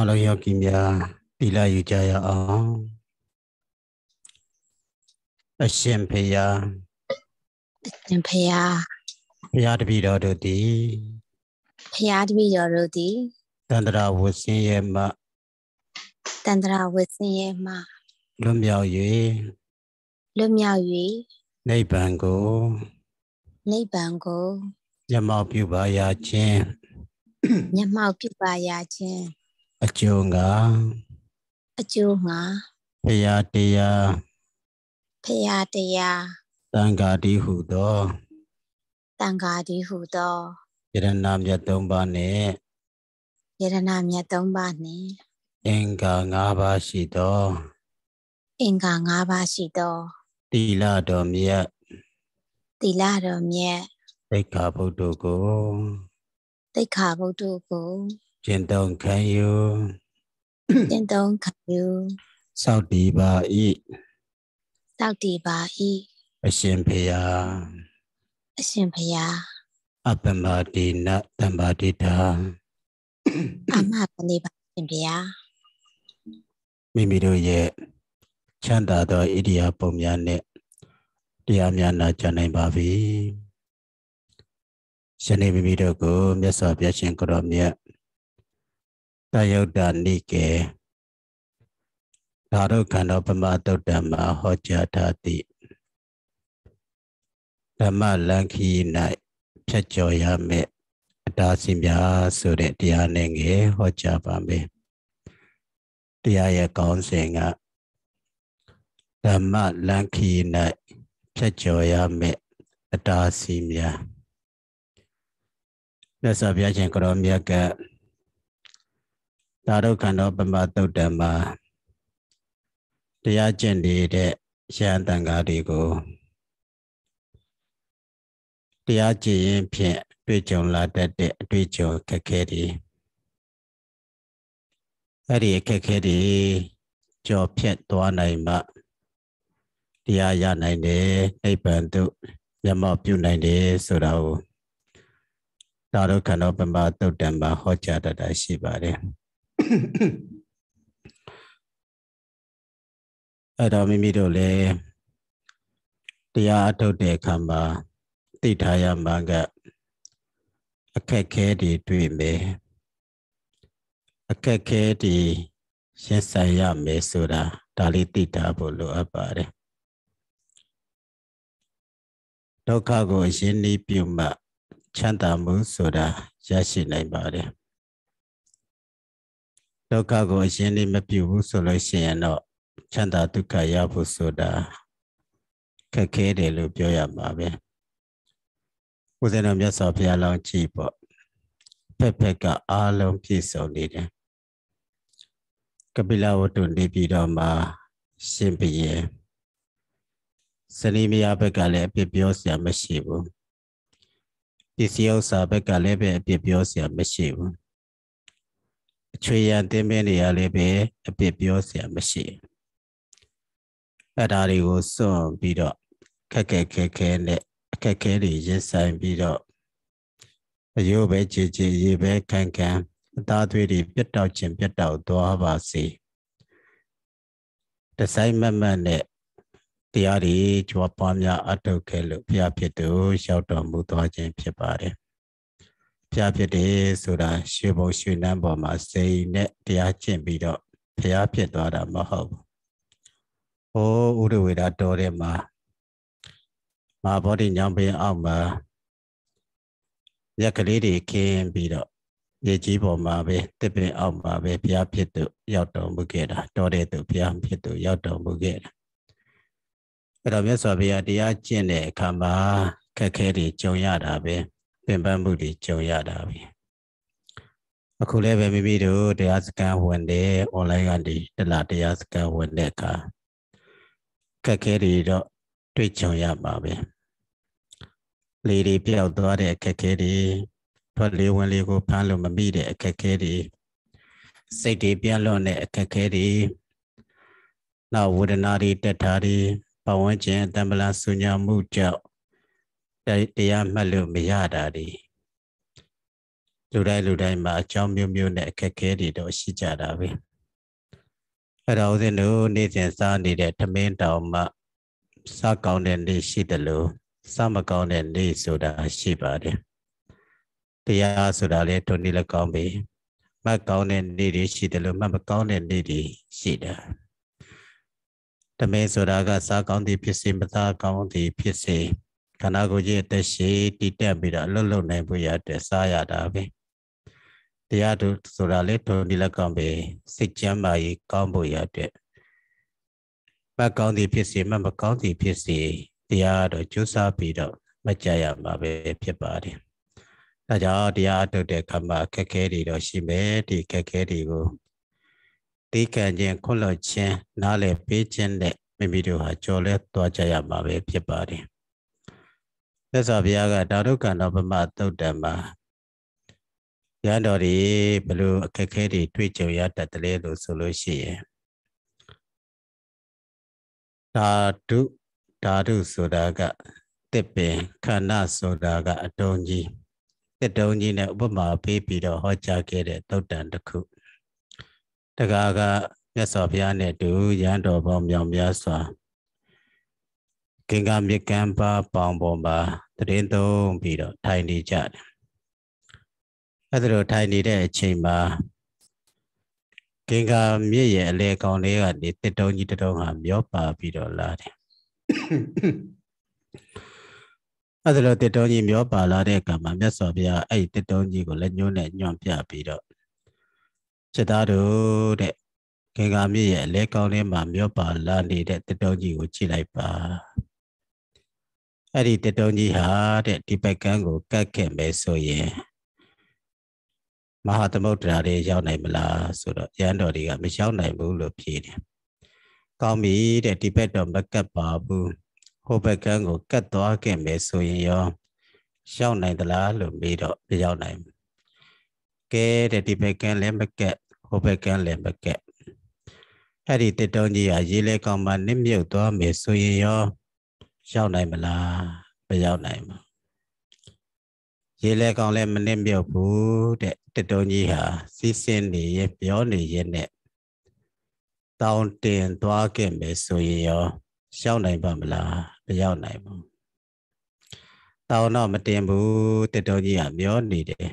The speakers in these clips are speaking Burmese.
အလုံးယောဂီများတိလာယူကြရအောင်အရှင်ဖေယအရှင်ဖေယဘုရားတပည့်တော်တို့သည်ဘုရားတပည့်တော်တို့သည်တန္တရာဝဆင်းရဲ့မှတန္တရာဝဆင်းရဲ့မှလွတ်မြောက်၍လွတ်မြောက်၍နိဗ္ဗာန်ကို နိဗ္ဗာန်ကိုမျက်မှောက်ပြုပါရခြင်းမျက်မှောက်ပြုပါရခြင်းအကျိုးငါအကျိုးငါဖရာတရားဖရာတရားတန်ဃာတိဟုသောတန်ဃာတိဟုသောယရဏမြတ်၃ပါးနှင့်ယရဏမြတ်၃ပါးနှင့်အင်္ဂါ၅ပါးရှိသောအင်္ဂါ၅ပါးရှိသောတိလတော်မြတ်တိလတော်မြတ်သိက္ခာပုဒ်ကိုသိခါဗုဒ္ဓကိုကျင့်သုံးခံယူကျင့်သုံးခံယူစောက်တည်ပါ၏စောက်တည်ပါ၏အရှင်ဖေယားအရှင်ဖေယားအပမတိနတမ္ပါတိတာအမပနိပါရှင်ဖေယားမိမိတို့ရဲ့ချမ်းသာသောဣရိယာပုံများနဲ့တရားများနာကြနိုင်ပါပြီ။ယနေ့မိမိတို့ကိုမြတ်စွာဘုရားရှင်ကိုရောမြတ်တယုတ်တနိကေဓာတုခန္ဓာပမတုတ်တမှာဟောကြားထားသည်ဓမ္မလန်ခီ၌ဖြတ်ကျော်ရမယ်အတားစင်ပြဆိုတဲ့တရားနဲ့ငယ်ဟောကြားပါမယ်တရားရဲ့ကောင်းစဉ်ကဓမ္မလန်ခီ၌ဖြတ်ကျော်ရမယ်အတားစင်များမြတ်စွာဘုရားရှင်ကတော်မြတ်ကသာရုခန္ဓောပမသုတ်တံမှာတရားကျင့်နေတဲ့ရဟန်းတန်ဃာတွေကိုတရားကျင့်ရင်ဖြင့်တွေ့ကြုံလာတတ်တဲ့အတွေ့အကြုံခက်ခဲတွေအဲ့ဒီအခက်ခဲတွေကြော်ဖြတ်သွားနိုင်မှတရားရနိုင်တယ်နိဗ္ဗာန်သို့မျက်မှောက်ပြုနိုင်တယ်ဆိုတာကိုတာရုခဏောပမသုတ်တံပါဟောကြားတတ်တာရှိပါတယ်အဲ့တော့မိမိတို့လည်းတရားအထုတ်တဲ့အခါမှာသိထားရမှာကအခက်ခဲတွေတွေ့မယ်အခက်ခဲတွေရှင်းဆိုင်ရမယ်ဆိုတာဒါလေးသိထားဖို့လိုအပ်ပါတယ်ဒုက္ခကိုအရှင်းနည်းပြုမှချမ်းသာမှုဆိုတာရရှိနိုင်ပါတယ်ဒုက္ခကိုအရှင်းလေးမပြုဘူးဆိုလို့ရှိရင်တော့ချမ်းသာဒုက္ခရဖို့ဆိုတာခက်ခဲတယ်လို့ပြောရမှာပဲဦးဇင်းတော်မြတ်စွာဘုရားလောင်းကြည့်ပေါ့ဖက်ဖက်က အာလုံးပြည့်စုံနေတယ်ကပိလဝတ္တုနေပြီးတော့မှရှင်ဘုရင်စနိမယဘက်ကလည်းအပြစ်ပြောစရာမရှိဘူးစ္စည်းဥစ္စာဘက်ကလည်းပဲအပြစ်ပြောစရာမရှိဘူးအချွေရန်တင်းပင်းတွေကလည်းပဲအပြစ်ပြောစရာမရှိဘူးအဲ့ဒါတွေကိုစွန့်ပြီးတော့ခက်ခက်ခဲခဲနဲ့အခက်ခဲတွေရင်ဆိုင်ပြီးတော့အယိုးပဲကြည်ကြည်ရေပဲခံခံအသားသွေးတွေပြတ်တောက်ခြင်းပြတ်တောက်သွားပါစေတဆိုင်မမတ်နဲ့တရားတွေကြွားပွားများအထောက်ခဲ့လို့ဘုရားဖြစ်သူရောက်တော်မူသွားခြင်းဖြစ်ပါတယ်ဘုရားဖြစ်တယ်ဆိုတာရွှေဘုံရွှေနန်းပေါ်မှာစိတ်နဲ့တရားကျင့်ပြီးတော့ဘုရားဖြစ်သွားတာမဟုတ်ဘူးဟောဥရဝေဒတော်ထဲမှာမဟာဗောဓိညောင်ပင်အောက်မှာရက်ကလေးတွေခင်းပြီးတော့မြေကြီးပေါ်မှာပဲတစ်ပင်အောက်မှာပဲဘုရားဖြစ်သူရောက်တော်မူခဲ့တာတော်တဲ့သူဘုရားဖြစ်သူရောက်တော်မူခဲ့တာအဲ့တော့မြတ်စွာဘုရားတရားကျင့်တဲ့အခါမှာခက်ခဲတွေကြုံရတာပဲပင်ပန်းမှုတွေကြုံရတာပဲအခုလည်းပဲမိမိတို့တရားစခန်းဝင်တယ် online ကနေတလားတရားစခန်းဝင်တဲ့အခါခက်ခဲတွေတော့တွေ့ကြုံရပါပဲလေတွေပြောက်သွားတဲ့အခက်ခဲတွေထွက်လေဝင်လေကိုဖမ်းလို့မမိတဲ့အခက်ခဲတွေစိတ်တွေပြန့်လွန့်တဲ့အခက်ခဲတွေနောက်ဝေဒနာတွေတက်တာတွေပဝန်းကျင်တံပလာဆူညာမှုကြောင့်တရားမှတ်လို့မရတာဒီလူတိုင်းလူတိုင်းမှာအကြောင်းမျိုးမျိုးနဲ့အခက်အခဲတွေတော့ရှိကြတာပဲအဲ့ဒါဦးဇင်းတို့နေ့စဉ်စားနေတဲ့ထမင်းတောင်မှ စားကောင်းတဲ့နေ့ရှိတယ်လို့စားမကောင်းတဲ့နေ့ဆိုတာရှိပါတယ်တရားဆိုတာလေတို့နေ့လည်းကောင်းပြီမှတ်ကောင်းတဲ့နေ့တွေရှိတယ်လို့မှတ်မကောင်းတဲ့နေ့တွေရှိတယ်ဓမေဆိုတာကစားကောင်းသည်ဖြစ်စေမသားကောင်းသည်ဖြစ်စေခန္ဓာကိုယ်ကြီးအသက်ရှိတည်တက်ပြီးတော့လွတ်လွတ်နိုင်ဖို့ရတဲ့စားရတာပဲတရားတို့ဆိုတာလေထုံဒီလက်ကောင်းပဲစိတ်ချမ်းသာရေးကောင်းဖို့ရတဲ့မကောင်းသည်ဖြစ်စေမမကောင်းသည်ဖြစ်စေတရားတော့ကြိုးစားပြီးတော့မကြရမှာပဲ ဖြစ်ပါတယ်ဒါကြောင့်တရားထုတ်တဲ့ခါမှာအခက်အခဲတွေတော့ရှိမယ်ဒီအခက်အခဲတွေကိုတေးခံခြင်းခွလွတ်ခြင်းနားလည်ပေးခြင်းနဲ့မိမိတို့ဟာကြော်လဲသွားကြရမှာပဲဖြစ်ပါတယ်။သက်စွာဘုရားကဓာတုကံတော်ဗမသုတ်တံမှာရန်တော်တွေဘလို့အခက်ခဲတွေတွေ့ကြုံရတတ်တယ်လို့ဆိုလို့ရှိရင်ဓာတုဓာတုဆိုတာကတစ်ပင်ခန္ဓာဆိုတာက အတုံးကြီးတစ်တုံးကြီးနဲ့ဥပမာပေးပြီးတော့ဟောကြားခဲ့တဲ့သုတ်တံတစ်ခု။တကားကမြတ်စွာဘုရားနဲ့တူရန်တော်ပေါင်းမြောင်များစွာကင်္ဂမြကံပါပေါင်ပေါ်မှာတရင်သုံးပြီးတော့ထိုင်နေကြတယ်အဲဒါလိုထိုင်နေတဲ့အချိန်မှာကင်္ဂမြစ်ရဲ့အလဲကောင်လေးကနေတစ်တုံးကြီးတစ်တုံးကမျောပါပြီးတော့လာတယ်အဲဒါလိုတစ်တုံးကြီးမျောပါလာတဲ့အခါမှာမြတ်စွာဘုရားအဲ့တစ်တုံးကြီးကိုလက်ညှိုးနဲ့ညွန့်ပြပြီးတော့စစ်သားတို့တဲ့ခေကာမြစ်ရဲ့လဲကောင်းထဲမှာမြော့ပါလာနေတဲ့တတုံးကြီးကိုကြည့်လိုက်ပါအဲ့ဒီတတုံးကြီးဟာတဲ့ဒီဘက်ကန်းကိုကတ်ခဲ့မယ်ဆိုရင်မဟာသမုဒ္ဒရာတွေရောက်နိုင်မလားဆိုတော့ရန်တော်တွေကမရောက်နိုင်ဘူးလို့ဖြေတယ်။ကောင်းပြီတဲ့ဒီဘက်တော့မကတ်ပါဘူး။ဟိုဘက်ကန်းကိုကတ်သွားခဲ့မယ်ဆိုရင်ရောရောက်နိုင်သလားလို့မေးတော့မရောက်နိုင်ဘူး။ကဲတဲ့ဒီဘက်ကန်းလည်းမကတ်ဟိုဘက်ကန်းလင်ဘက်ကက်အဲ့ဒီတစ်တုံးကြီးဟာရေလေကောင်မှနစ်မြုပ်သွားမယ်ဆိုရင်ရောရောက်နိုင်မလားမရောက်နိုင်ဘူးရေလေကောင်လည်းမနစ်မြုပ်ဘူးတဲ့တစ်တုံးကြီးဟာစီးစင်းနေရပြောနေရနဲ့တောင်းတင်သွားခဲ့မယ်ဆိုရင်ရောရောက်နိုင်ပါမလားမရောက်နိုင်ဘူးတောင်းတော့မတင်ဘူးတစ်တုံးကြီးကမျောနေတယ်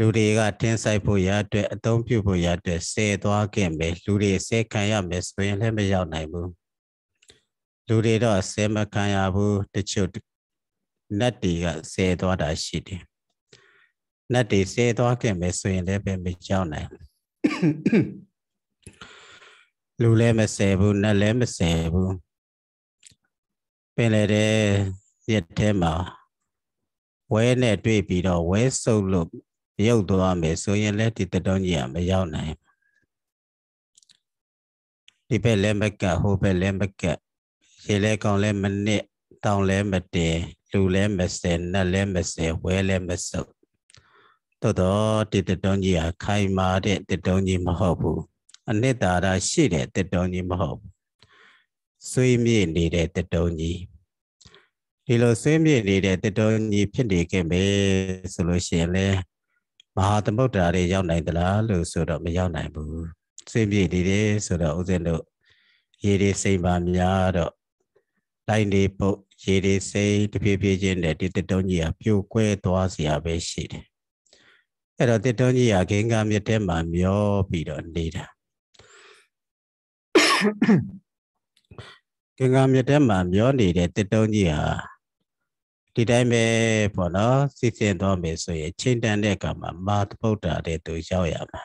လူတွေကတင်းဆိုင်ဖို့ရအတွက်အသုံးပြုဖို့ရအတွက်ဆဲသွားခင်ပဲလူတွေဆဲခံရမယ်ဆိုရင်လည်းမရောက်နိုင်ဘူးလူတွေတော့ဆဲမခံရဘူးတချို့နတ်တွေကဆဲသွားတာရှိတယ်နတ်တွေဆဲသွားခင်ပဲဆိုရင်လည်းပဲမရောက်နိုင်လူလည်းမဆဲဘူးနတ်လည်းမဆဲဘူးပင်လေတဲ့ရက်ထဲမှာဝဲနဲ့တွေ့ပြီးတော့ဝဲဆုပ်လို့ရောက်သွားမယ်ဆိုရင်လည်းဒီတတော်ကြီးကမရောက်နိုင်ဒီဘက်လည်းမကဟိုဘက်လည်းမကရေလဲကောင်းလည်းမနစ်တောင်လည်းမတင်လူလည်းမစဲနတ်လည်းမစဲဝဲလည်းမစုပ်တော်တော်တိတတော်ကြီးဟာခိုင်မာတဲ့တတော်ကြီးမဟုတ်ဘူးအနှစ်သာရရှိတဲ့တတော်ကြီးမဟုတ်ဘူးဆွေးမြေ့နေတဲ့တတော်ကြီးဒီလိုဆွေးမြေ့နေတဲ့တတော်ကြီးဖြစ်နေခဲ့မယ်ဆိုလို့ရှိရင်လည်းမဟာသမုဒ္ဒရာတွေရောက်နိုင်သလားလို့ဆိုတော့မရောက်နိုင်ဘူးစိတ်ပြည့်နေတယ်ဆိုတော့ဥစဉ်တို့ရေတွေစိမ့်ပါများတော့လိုင်းတွေပုတ်ရေတွေစိမ့်တဖြည်းဖြည်းချင်းနဲ့ဒီတစ်တုံးကြီးကပြိုကွဲသွားစရာပဲရှိတယ်အဲ့တော့တစ်တုံးကြီးကဂင်္ဂမြစ်ထဲမှာမျောပြီးတော့နေတာဂင်္ဂမြစ်ထဲမှာမျောနေတဲ့တစ်တုံးကြီးဟာဒီတိုင်းပဲပေါ့နော်စီစဉ်တော့မယ်ဆိုရင်ချိန်တန်တဲ့အခါမှာမဟာသမုဒ္ဒရာတဲ့သူရောက်ရမှာ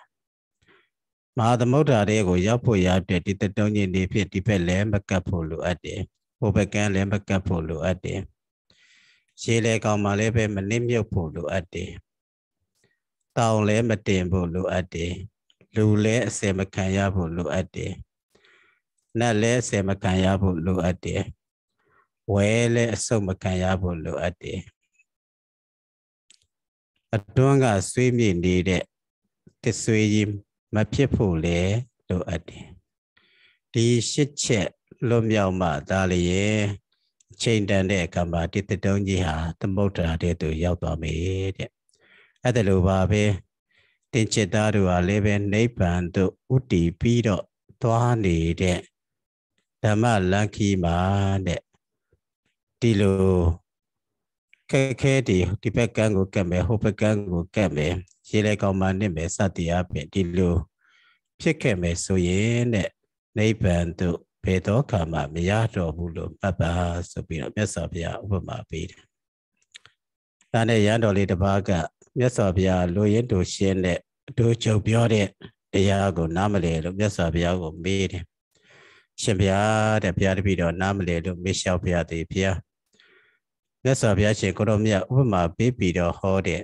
မဟာသမုဒ္ဒရာတဲ့ကိုရောက်ဖို့ရတဲ့ဒီတတုံးကြီးနေဖြစ်ဒီဘက်လည်းမကပ်ဖို့လိုအပ်တယ်ဟိုဘက်ကလည်းမကပ်ဖို့လိုအပ်တယ်ရှေးလေကောင်မှလည်းပဲမနစ်မြုပ်ဖို့လိုအပ်တယ်တောင်လည်းမတင်ဖို့လိုအပ်တယ်လူလည်းအစင်မခံရဖို့လိုအပ်တယ်နတ်လည်းအစင်မခံရဖို့လိုအပ်တယ်ဝဲလဲအဆုတ်မခံရဖို့လိုအပ်တယ်အတွန်းကဆွေးမြေ့နေတဲ့တဆွေကြီးမဖြစ်ဖို့လေလိုအပ်တယ်ဒီရှစ်ချက်လွတ်မြောက်မှဒါလျေအချိန်တန်တဲ့ကမ္ဘာတိတတုံးကြီးဟာသမုဒ္ဒရာတဲ့သူရောက်သွားမေတဲ့အဲ့ဒါလိုပါပဲတင်จิตသားတို့ဟာလည်းပဲနိဗ္ဗာန်သို့ဥတည်ပြီးတော့သွားနေတဲ့ဓမ္မလန်ခီမှာတဲ့ဒီလိုခက်ခဲတွေဒီဘက်ကန်းကိုကတ်မယ်ဟိုဘက်ကန်းကိုကတ်မယ်ရေလဲကောင်းမှနစ်မယ်စသည်အပြင်ဒီလိုဖြစ်ခဲ့မယ်ဆိုရင်တဲ့နိဗ္ဗာန်သို့ဘယ်တော့ကမှမရတော့ဘူးလို့မှတ်ပါဆိုပြီးတော့မြတ်စွာဘုရားဥပမာပေးတယ်။ဒါနဲ့ရန်တော်လေးတစ်ပါးကမြတ်စွာဘုရားလူရင်းတို့ရှင်းတဲ့တို့ချုပ်ပြောတဲ့တရားကိုနားမလည်လို့မြတ်စွာဘုရားကိုမေးတယ်။ရှင်ဘုရားတဲ့ဘုရားတပည့်တော်နားမလည်လို့မေးလျှောက်ဘုရားသေးဘုရားမြတ်စွာဘုရားရှင်ကိုတော်မြတ်ဥပမာပေးပြီးတော့ဟောတဲ့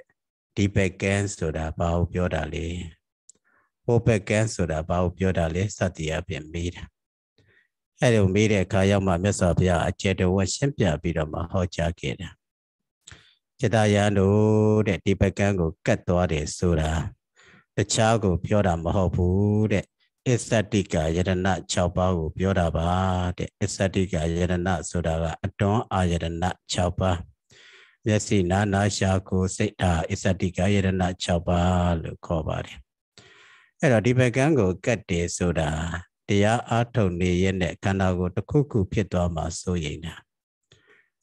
ဒီဘက်ကန်းဆိုတာဘာကိုပြောတာလဲဟိုဘက်ကန်းဆိုတာဘာကိုပြောတာလဲစသည်အပြင်မေးတာအဲ့လိုမေးတဲ့အခါရောက်မှမြတ်စွာဘုရားအကျယ်တော်ဝတ်ရှင်းပြပြီးတော့မှဟောကြားခဲ့တာจิตယံတို့တဲ့ဒီဘက်ကန်းကိုကတ်သွားတယ်ဆိုတာတခြားကိုပြောတာမဟုတ်ဘူးတဲ့အစ္စတိကယတနာ6ပါးကိုပြောတာပါတဲ့အစ္စတိကယတနာဆိုတာက အတွန်းအာယတနာ6ပါးမျက်စိနာနာရှာကိုစိတ်ဓာအစ္စတိကယတနာ6ပါးလို့ခေါ်ပါတယ်အဲ့တော့ဒီဘက်ကံကိုကတ်တယ်ဆိုတာတရားအားထုတ်နေရတဲ့ခန္ဓာကိုယ်တစ်ခုခုဖြစ်သွားမှာစိုးရိမ်တာ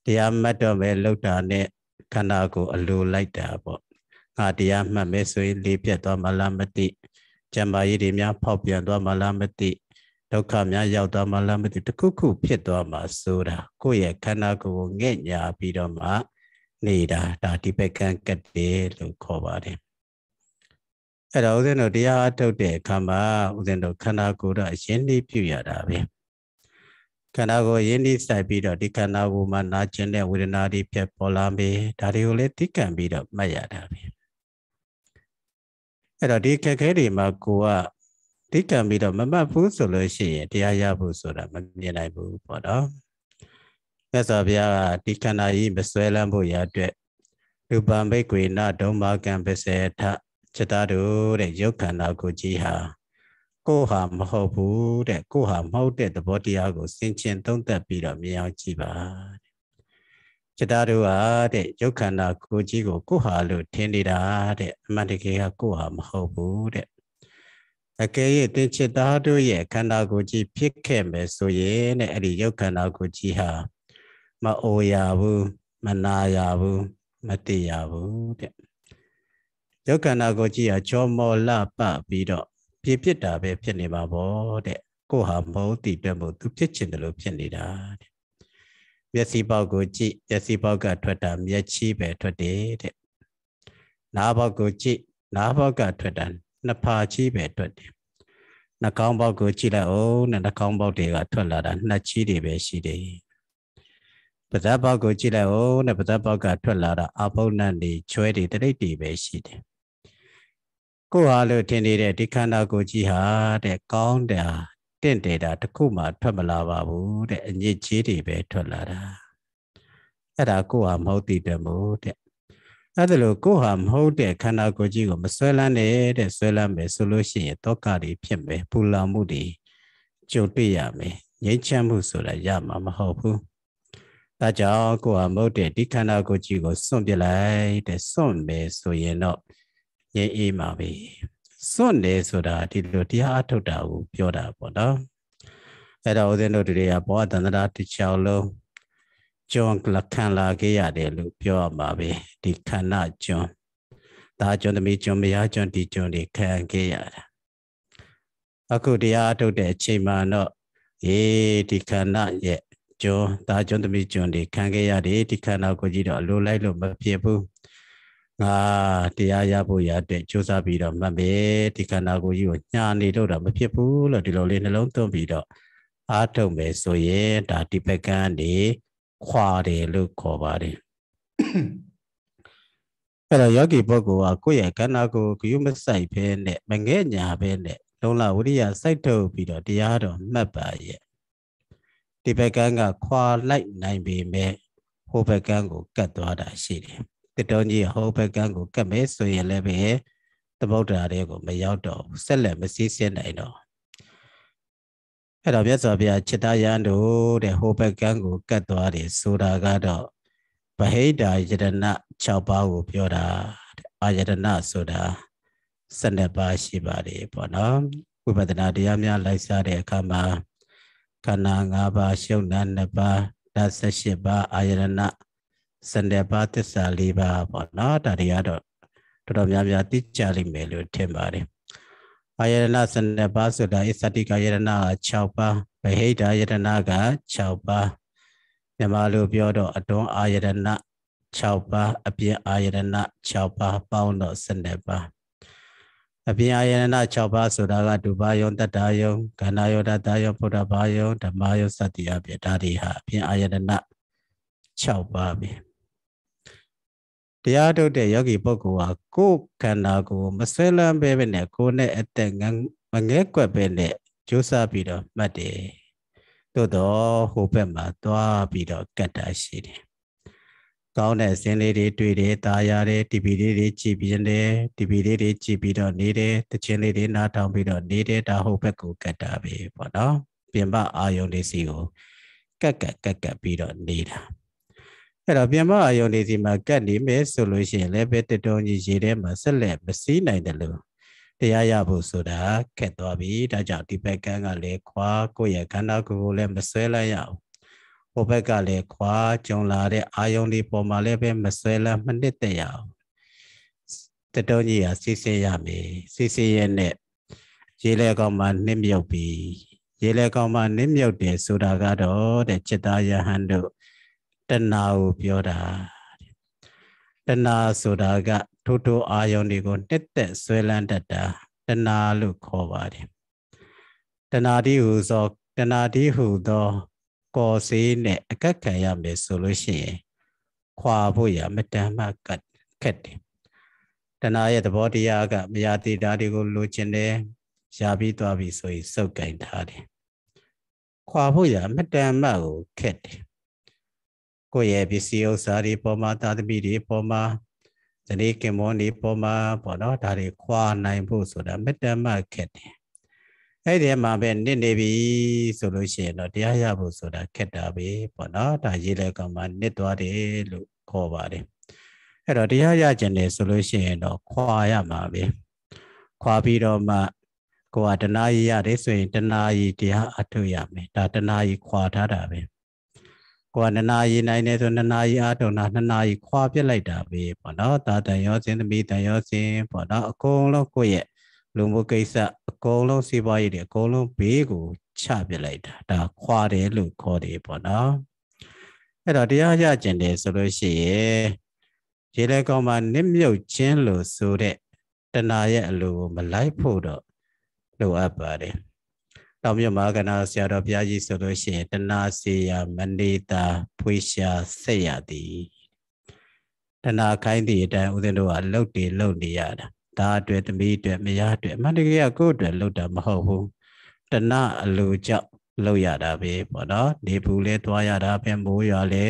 တရားမှတ်တော့မယ်လောက်တာနဲ့ခန္ဓာကိုယ်အလိုလိုက်တာပေါ့ငါတရားမှတ်မယ်ဆိုရင်လေးပြတ်သွားမလားမသိကျမ်းမာရေးတွေများဖောက်ပြန်သွားမှလားမသိဒုက္ခများရောက်သွားမှလားမသိတခုခုဖြစ်သွားမှဆိုတာကိုယ့်ရဲ့ခန္ဓာကိုယ်ကိုငဲ့ညာပြီးတော့မှနေတာဒါဒီဘက်ကံကတ်တယ်လို့ခေါ်ပါတယ်အဲ့တော့ဥစဉ်တို့တရားအထုတ်တဲ့အခါမှာဥစဉ်တို့ခန္ဓာကိုယ်တော့အရင်နှီးပြရတာပဲခန္ဓာကိုယ်ရင်းနှီးစိုက်ပြီးတော့ဒီခန္ဓာကိုယ်မှာနာကျင်တဲ့ဝေဒနာတွေဖြစ်ပေါ်လာပြီဒါတွေကိုလည်းသိကံပြီးတော့မှတ်ရတာပဲအဲ့တော့ဒီခက်ခဲတွေမှာကိုကဒီကံပြီးတော့မမှတ်ဘူးဆိုလို့ရှိရင်တရားရဖို့ဆိုတာမမြင်နိုင်ဘူးပေါ့နော်မြတ်စွာဘုရားကဒီခန္ဓာကြီးမစွဲလန်းဖို့ရအတွက်ရူပံဘိကွေနဒုံမာကံပစေထจิตတို့တဲ့ရုပ်ခန္ဓာကိုကြီးဟာ ကိုဟာမဟုတ်ဘူးတဲ့ကိုဟာမဟုတ်တဲ့သဘောတရားကိုစင်ချင်သုံးသပ်ပြီးတော့မြင်အောင်ကြည့်ပါจิตတို့ဟာတဲ့ယုတ်ခန္ဓာကိုကြီးကိုကိုဟာလို့ထင်နေတာတဲ့အမှန်တကယ်ကကိုဟာမဟုတ်ဘူးတဲ့အကယ်၍တင်จิตတို့ရဲ့ခန္ဓာကိုကြီးဖြစ်ခဲ့မယ်ဆိုရင်တဲ့အဲ့ဒီယုတ်ခန္ဓာကိုကြီးဟာမအိုရဘူးမနာရဘူးမတည်ရဘူးတဲ့ယုတ်ခန္ဓာကိုကြီးဟာချောမောလပပြီးတော့ပြပြစ်တာပဲဖြစ်နေပါဗောတဲ့ကိုဟာမဟုတ်တည်တဲ့မို့သူဖြစ်ချင်တယ်လို့ဖြစ်နေတာတဲ့မျက်စိပေါက်ကိုကြည့်မျက်စိပေါက်ကထွက်တာမျက်ချီးပဲထွက်တယ်တဲ့နားပေါက်ကိုကြည့်နားပေါက်ကထွက်တာနှစ်ဖာချီးပဲထွက်တယ်နှာခေါင်းပေါက်ကိုကြည့်လိုက်အောင်နဲ့နှာခေါင်းပေါက်တွေကထွက်လာတာနှစ်ချီးတွေပဲရှိတယ်ပဇက်ပေါက်ကိုကြည့်လိုက်အောင်နဲ့ပဇက်ပေါက်ကထွက်လာတာအဘုံနဲ့တွေချွဲတွေတရိပ်တွေပဲရှိတယ်ကိုဟာလို့ထင်နေတဲ့ဒီခန္ဓာကိုယ်ကြီးဟာတဲ့ကောင်းတာတင့်တယ်တာတစ်ခုမှထွက်မလာပါဘူးတဲ့အညစ်ကြေးတွေပဲထွက်လာတာအဲ့ဒါကိုယ်ဟာမဟုတ်တည်တယ်မို့တဲ့အဲ့ဒါလို့ကိုယ်ဟာမဟုတ်တဲ့ခန္ဓာကိုယ်ကြီးကိုမဆွဲလန်းနဲ့တဲ့ဆွဲလန်းမယ်ဆိုလို့ရှိရင်တောကတွေဖြစ်မယ်ပူလောင်မှုတွေကြုံတွေ့ရမယ်ငြိမ်းချမ်းမှုဆိုတာရမှာမဟုတ်ဘူးဒါကြောင့်ကိုယ်ဟာမဟုတ်တဲ့ဒီခန္ဓာကိုယ်ကြီးကိုစွန့်ပြလိုက်တဲ့စွန့်မယ်ဆိုရင်တော့ငြိမ်းအေးမှာပဲစွန့်တယ်ဆိုတာဒီလိုတရားအထုတ်တာကိုပြောတာပေါ့နော်အဲ့တော့ဦးဇင်းတို့တွေကဘောအတန္တရာတစ်ချောင်းလုံးကျွန်းလခံလာခဲ့ရတယ်လို့ပြောရမှာပဲဒီခန္ဓာကျွန်းဒါကျွန်းသမီးကျွန်းမယားကျွန်းဒီကျွန်းတွေခံခဲ့ရတာအခုတရားအထုတ်တဲ့အချိန်မှာတော့အေးဒီခန္ဓာရဲ့ကျွန်းဒါကျွန်းသမီးကျွန်းတွေခံခဲ့ရတယ်ဒီခန္ဓာကိုယ်ကြီးတော့လိုလိုက်လို့မဖြစ်ဘူးငါတရားရဖို့ရတဲ့ကြိုးစားပြီးတော့မှတ်မယ်ဒီခန္ဓာကိုယ်ကြီးကိုညာနေလို့တော့မဖြစ်ဘူးလို့ဒီလိုလေးနှလုံးသွင်းပြီးတော့အားထုတ်မယ်ဆိုရင်ဒါဒီပကံနေခွာတယ်လို့ခေါ်ပါတယ်အဲ့တော့ယောဂီပုဂ္ဂိုလ်ကကိုယ့်ရဲ့ခန္ဓာကိုယ်ဂယုမဆိုင်ဘဲနဲ့မငဲ့ညာဘဲနဲ့လုံလဝိရိယစိုက်ထုတ်ပြီးတော့တရားတော်မှတ်ပါရဲ့ဒီဘက်ကန်းကခွာလိုက်နိုင်ပေမဲ့ဟိုဘက်ကန်းကိုကတ်သွားတာရှိတယ်တစ်တုံးကြီးဟောဘက်ကန်းကိုကတ်မယ်ဆိုရင်လည်းပဲသဗုဒ္ဓရာတွေကိုမရောက်တော့ဘူးဆက်လက်မစည်းစင်းနိုင်တော့အဲ့တော့မြတ်စွာဘုရားจิตယန်တို့တဲ့ဟောဘက်ကန်းကိုကတ်သွားတယ်ဆိုတာကတော့ဗဟိတာယတနာ6ပါးကိုပြောတာတဲ့အာယတနာဆိုတာ12ပါးရှိပါတယ်ပေါ့နော်ဝိပဿနာတရားများ လိုက်စားတဲ့အခါမှာခန္ဓာ5ပါးရှုပ်နာ2ပါးဒါ18ပါးအာယတနာစန္ဒပါသစ္စာ၄ပါးပေါ့နော်ဒါတွေကတော့တော်တော်များများသိကြလိမ့်မယ်လို့ထင်ပါတယ်။အာယတနာစန္ဒပါဆိုတာအစ္စတိကယတနာ6ပါးဗဟိတယတနာက6ပါးမြန်မာလိုပြောတော့အတွန်းအာယတနာ6ပါးအပြင်အာယတနာ6ပါးပေါင်းတော့စန္ဒပါအပြင်အာယတနာ6ပါးဆိုတာကဒုပါယုံတတ္တာယုံကန္နာယောတတ္တာယုံဗုဒ္ဓဘာယုံဓမ္မယုံစတ္တိအပြင်ဒါတွေဟာအပြင်အာယတနာ6ပါးပဲ။တရားထုတ်တဲ့ယောဂီပုဂ္ဂိုလ်ဟာကိုယ်ခန္ဓာကိုမဆွဲလန်းပဲပဲနဲ့ကိုယ်နဲ့အသက်မငဲကွက်ပဲနဲ့ကြိုးစားပြီးတော့မှတ်တယ်သို့တော့ဟိုဘက်မှာသွားပြီးတော့ကတ်တာရှိတယ်ကောင်းတဲ့ဇင်းလေးတွေတွေ့တယ်၊ตาရတယ်၊တီဗီလေးတွေကြည့်ပြီးတယ်၊တီဗီလေးတွေကြည့်ပြီးတော့နေတယ်၊တခြင်းလေးတွေနားထောင်ပြီးတော့နေတယ်ဒါဟုတ်ဘက်ကိုကတ်တာပဲပေါ့နော်။ပြင်ပအာယုံလေးစီကိုကတ်ကတ်ကတ်ကတ်ပြီးတော့နေတာ။အဲ့တော့ပြမအယုံနေစီမှာကတ်နေမယ်ဆိုလို့ရှိရင်လည်းပဲတတော်ကြီးရေထဲမှာဆက်လက်မစည်းနိုင်တယ်လို့တရားရဖို့ဆိုတာခက်သွားပြီဒါကြောင့်ဒီဘက်ကန်းကလည်းခွာကိုယ့်ရဲ့ခန္ဓာကိုယ်ကိုလည်းမဆွဲလိုက်ရအောင်ဟိုဘက်ကလည်းခွာကြုံလာတဲ့အာယုံတွေပေါ်မှာလည်းပဲမဆွဲလမ်းမနစ်သက်ရအောင်တတော်ကြီးကစီစီရမယ်စီစီရဲ့နဲ့ရေလဲကောင်းမှနစ်မြုပ်ပြီ ရေလဲကောင်းမှနစ်မြုပ်တယ်ဆိုတာကတော့တဲ့จิตာယဟန်တို့တဏှာကိုပြောတာတဏှာဆိုတာကထိုးထိုးအာယုန်တွေကိုတက်တက်ဆွဲလန်းတတ်တာတဏှာလို့ခေါ်ပါတယ်တဏှာတိဟူသောတဏှာတိဟူသော ကော်စေးနဲ့အကက်ခံရမယ်ဆိုလို့ရှိရင်ခွာဖို့ရမတမ်းမကတ်ခက်တယ်တဏှာရဲ့သဘောတရားကမယာတိတာတွေကိုလိုချင်တယ်ရာပြီးသွားပြီဆိုရင်စုပ်ကင်ထားတယ်ခွာဖို့ရမတမ်းမကိုခက်တယ်ကိုယ့်ရဲ့ပစ္စည်းဥစ္စာတွေပေါ်မှာသာသမီတွေပေါ်မှာဇနီးခင်မွန်းတွေပေါ်မှာပေါ့နော်ဒါတွေခွာနိုင်ဖို့ဆိုတာမေတ္တာမခက်တယ်အဲ့ဒီမှာပဲနစ်နေပြီဆိုလို့ရှိရင်တော့တရားရဖို့ဆိုတာခက်တာပဲပေါ့နော်ဒါရေးလဲကောင်မှာနစ်သွားတယ်လို့ခေါ်ပါတယ်အဲ့တော့တရားရကျင်တယ်ဆိုလို့ရှိရင်တော့ခွာရမှာပဲခွာပြီးတော့မှကိုကတဏှာရရတယ်ဆိုရင်တဏှာရတရားအထုတ်ရမယ်ဒါတဏှာရခွာထားတာပဲကိုကနှစ်နာရီနိုင်နေဆိုနှစ်နာရီအားထုတ်တာနှစ်နာရီခွာပြစ်လိုက်တာပဲပေါ့နော်တာတန်ရောစင်သမီးတန်ရောစင်ပေါ့နော်အကုန်လုံးကိုယ့်ရဲ့လူမှုကိစ္စအကုန်လုံးစီးပွားရေးတွေအကုန်လုံးဘေးကိုချပြစ်လိုက်တာဒါခွာတယ်လို့ခေါ်တယ်ပေါ့နော်အဲ့တော့တရားရကျင်တယ်ဆိုလို့ရှိရင်ရေလဲကောင်းမှနစ်မြုပ်ခြင်းလို့ဆိုတဲ့တဏှာရဲ့အလိုကိုမလိုက်ဖို့တော့လိုအပ်ပါတယ်တောင်မြမကနာဆရာတော်ဘုရားကြီးဆိုလို့ရှိရင်တနာစေယမနေတာဖွေရှာဆက်ရသည်တနာခိုင်းသည့်အတိုင်းဦးဇင်းတို့ကလှုပ်တယ်လှုပ်နေရတာဒါအတွက်သမီးအတွက်မယားအတွက်အမှန်တကယ်ကကိုယ့်အတွက်လှုပ်တာမဟုတ်ဘူးတနာအလိုကြောင့်လှုပ်ရတာပဲပေါ့နော်နေဘူးလဲသွားရတာပဲမိုးရွာလဲ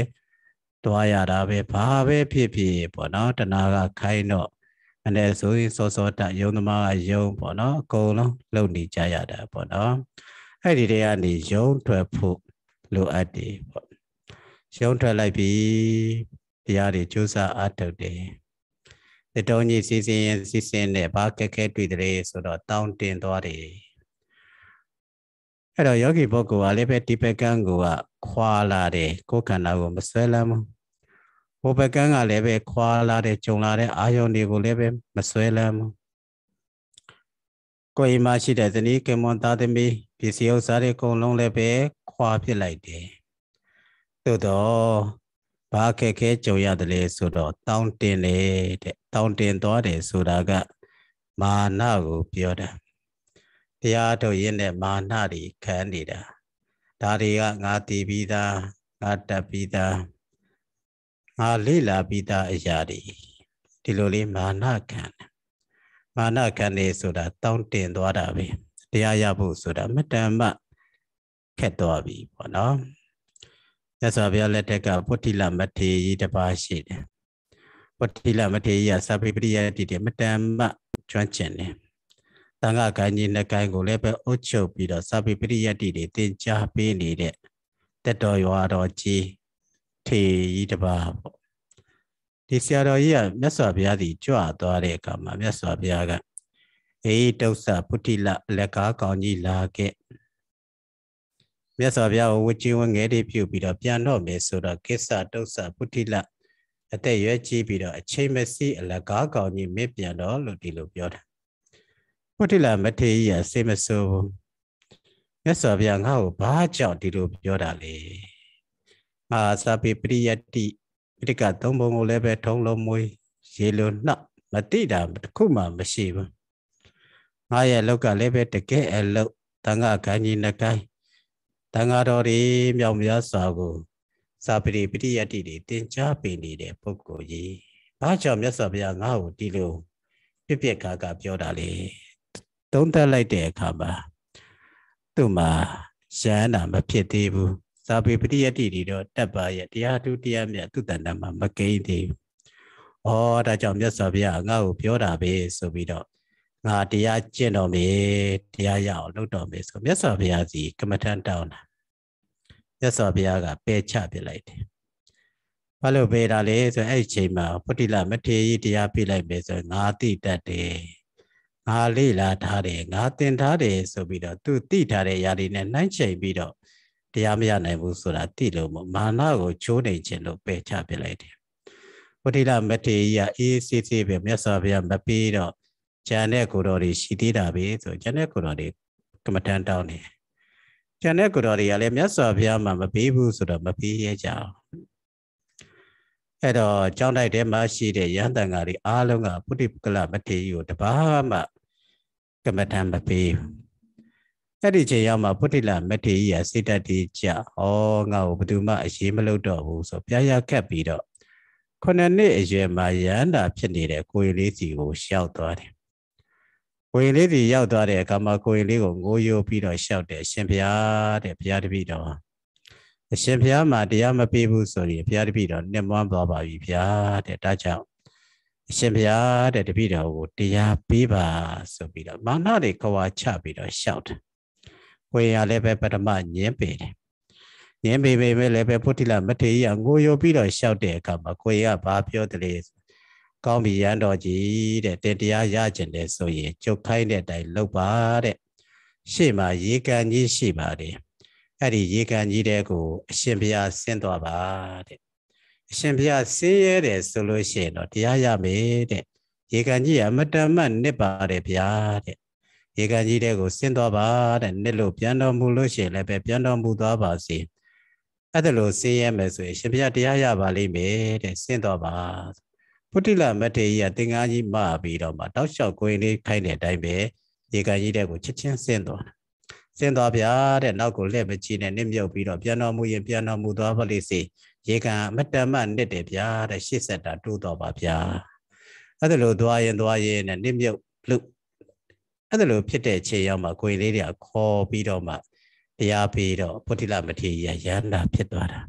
သွားရတာပဲဘာပဲဖြစ်ဖြစ်ပေါ့နော်တနာကခိုင်းတော့အဲ့ဒါဆိုရင်စောစောတယုံသမားကယုံပေါ့နော်အကုန်လုံးလုံနေကြရတာပေါ့နော်အဲ့ဒီတည်းကနေယုံထွက်ဖို့လိုအပ်တယ်ပေါ့ယုံထွက်လိုက်ပြီတရားတွေကြိုးစားအားထုတ်တယ်တတော်ကြီးစီစဉ်ရင်စီစဉ်နဲ့ဘာကက်ခဲတွေ့တယ်ဆိုတော့တောင်းတင်သွားတယ်အဲ့တော့ယောဂီပုဂ္ဂိုလ်ကလည်းပဲဒီပကံကိုကခွာလာတယ်ကိုယ်ခန္ဓာကိုမဆွဲလမ်းဘူးဟိုဘက်ကန်းကလည်းပဲခွာလာတဲ့ဂျုံလာတဲ့အာယုန်တွေကိုလည်းပဲမဆွဲလမ်းဘူးကိုယ်မှာရှိတဲ့ဇနီးကင်မွန်သားသမီးပစ္စည်းဥစ္စာတွေအကုန်လုံးလည်းပဲခွာဖြစ်လိုက်တယ်သို့တော့ဘာခက်ခဲကြုံရတယ်လဲဆိုတော့တောင်းတင်လေတဲ့တောင်းတင်သွားတယ်ဆိုတာကမာနကိုပြောတာတရားထုတ်ရင်းနဲ့မာနတွေခံနေတာဒါတွေကငါတည်ပြီးသားငါတက်ပြီးသားငါလေ့လာပြီးသားအရာတွေဒီလိုလေးမာနခံမာနခံနေဆိုတာတောင်းတင်သွားတာပဲတရားရဖို့ဆိုတာမတန်မှခက်သွားပြီပေါ့နော်မြတ်စွာဘုရားလက်ထက်ကပုတိလမထေရီတပါးရှိတယ်ပုတိလမထေရီကသဗ္ဗပရိယတိတေမတန်မှကျွမ်းကျင်တယ်တန်ခါကိုင်းကြီးနဲ့ကိုင်းကိုလည်းပဲအုပ်ချုပ်ပြီးတော့သဗ္ဗပရိယတိတွေသင်ကြားပေးနေတဲ့တက်တော်ရွာတော်ကြီးထေကြီးတပါးပေါ့ဒီဆရာတော်ကြီးကမြတ်စွာဘုရားစီကြွသွားတဲ့အခါမှာမြတ်စွာဘုရားကအေးတုဆပုတိလလက်ကားကောင်းကြီးလာခဲ့မြတ်စွာဘုရားကိုဝချင်းဝငဲတွေပြုပြီးတော့ပြန်တော့မယ်ဆိုတော့ကိစ္စတုဆပုတိလအသက်ရွယ်ကြီးပြီးတော့အချိန်မစီအလက်ကားကောင်းကြီးမပြန်တော့လို့ဒီလိုပြောတာပုတိလမထေကြီးကစေမဆိုးမြတ်စွာဘုရားငါ့ကိုဘာကြောင့်ဒီလိုပြောတာလဲမဟာသဗေပရိယတ္တိပိဋကသုံးပုံကိုလည်းပဲထုံလုံးမွေးရေလိုနှောက်မတိတာတစ်ခုမှမရှိဘူးငါရဲ့လောက်ကလည်းပဲတကယ်အလုပ်တန်ခါကံကြီးနှကိုင်းတန်ခါတော်တွေမြောက်များစွာကိုစာပေပရိယတ္တိတွေသင်ကြားပေးနေတဲ့ပုဂ္ဂိုလ်ကြီးဘာကြောင့်မြတ်စွာဘုရားငါ့ကိုဒီလိုပြပြခါကပြောတာလေသုံးသပ်လိုက်တဲ့အခါမှာသူ့မှာရဟန္တာမဖြစ်သေးဘူးဇာပေပရိယတ္တိတွေတော့တက်ပါရဲ့တရားထုတရားမြတ်သူတန်တမှာမကိန်းသေးဘူး။ဩဒါကြောင့်မြတ်စွာဘုရားငါ့ကိုပြောတာပဲဆိုပြီးတော့ငါတရားကျင့်တော်မေတရားရအောင်လုပ်တော်မေဆိုမြတ်စွာဘုရားစီကမ္မထန်တောင်းတာမြတ်စွာဘုရားကပယ်ချပြလိုက်တယ်။ဘာလို့ပယ်တာလဲဆိုအဲ့ဒီချိန်မှာပုတိလမထေရီတရားပြလိုက်မယ်ဆိုငါတိတတ်တယ်။ငါလေ့လာထားတယ်ငါသင်ထားတယ်ဆိုပြီးတော့သူသိထားတဲ့အရာတွေနဲ့နှိုင်းချိန်ပြီးတော့တရားမရနိုင်ဘူးဆိုတာသိလို့မို့မာနကိုချိုးနေခြင်းလို့ပယ်ချပြလိုက်တယ်။ဝဋ္ဌိလမထေကြီးကအေးစေးစေးပဲမြတ်စွာဘုရားမပေးတော့ဉာဏ်နဲ့ကိုယ်တော်တွေရှိသေးတာပဲဆိုဉာဏ်နဲ့ကိုယ်တော်တွေကမ္မထန်တောင်းနေ။ဉာဏ်နဲ့ကိုယ်တော်တွေကလည်းမြတ်စွာဘုရားမှမပေးဘူးဆိုတော့မပေးရကြအောင်။အဲ့တော့ကြောင်းတိုက်ထဲမှာရှိတဲ့ရဟန်းတန်ဃာတွေအားလုံးကပုတိပကလမထေကြီးကိုတပါးမှ ကမ္မထန်မပေးဘူး။အဲ့ဒီချိန်ရောက်မှဖုတိလမထေကြီးကစိတ်ဓာတ်တွေကြဩငါ့ကိုဘယ်သူမှအရေးမလုပ်တော့ဘူးဆိုပြာရခက်ပြီးတော့ခုနှစ်နှစ်အရွယ်မှာရန်တာဖြစ်နေတဲ့ကိုရီလေးစီကိုရှောက်သွားတယ်ကိုရီလေးစီရောက်သွားတဲ့အခါမှာကိုရီလေးကိုငိုယိုပြီးတော့ရှောက်တယ်ရှင်ဘုရားတဲ့ဘုရားတပည့်တော်အရှင်ဘုရားမှာတရားမပေးဘူးဆိုရင်ဘုရားတပည့်တော်နှစ်မွန်းသွားပါပြီဘုရားတဲ့ဒါကြောင့်အရှင်ဘုရားတဲ့တပည့်တော်ကိုတရားပေးပါဆိုပြီးတော့မာနတွေခွာချပြီးတော့ရှောက်တယ်ဝေယလည်းပဲပထမညင်းပေတယ်ညင်းပေပေမဲ့လည်းပဲဖုတိလမထေရငိုယိုပြီးတော့လျှောက်တဲ့အခါမှာကိုယ်ကဘာပြောတယ်လဲကောင်းပြီရန်တော်ကြီးတဲ့တင်တရားရကျင်တယ်ဆိုရင်ကြုတ်ခိုင်းတဲ့အတိုင်းလုပ်ပါတဲ့ရှေ့မှာရေကန်ကြီးရှိပါတယ်အဲ့ဒီရေကန်ကြီးတဲ့ကိုအရှင်ဘုရားဆင်းသွားပါတဲ့အရှင်ဘုရားဆင်းရဲတယ်ဆိုလို့ရှိရင်တော့တရားရမယ်တဲ့ရေကန်ကြီးကမတ္တမတ်နစ်ပါတယ်ဗျာတဲ့ရေကန်ကြီးတဲ့ကိုဆင်းသွားပါတဲ့နှစ်လို့ပြန်တော်မူလို့ရှိရင်လည်းပဲပြန်တော်မူသွားပါစေအဲ့ဒါလို့ဆင်းရဲမယ်ဆိုရင်ရှင်ဘုရားတရားရပါလိမ့်မယ်တဲ့ဆင်းသွားပါဗုဒ္ဓလမထေရကြီးကသင်္ကားကြီးမပြီးတော့မှတောက်လျှောက်ကိုင်းလေးခိုင်းတဲ့အတိုင်းပဲရေကန်ကြီးတဲ့ကိုချက်ချင်းဆင်းသွားဆင်းသွားဗျာတဲ့နောက်ကိုလှည့်မကြည့်နဲ့နစ်မြုပ်ပြီးတော့ပြန်တော်မူရင်ပြန်တော်မူသွားပါလိမ့်စေရေကန်မတ္တမနစ်တယ်ဗျာတဲ့ရှေ့ဆက်တာတိုးတော်ပါဗျာအဲ့ဒါလို့သွားရင်သွားရင်နဲ့နစ်မြုပ်လို့အဲ့ဒါလိုဖြစ်တဲ့ခြေရောက်မှာကိုယ်လေးတွေကခေါ်ပြီးတော့မှတရားပေးတော့ဖုတိလမထေရရဟန္တာဖြစ်သွားတာ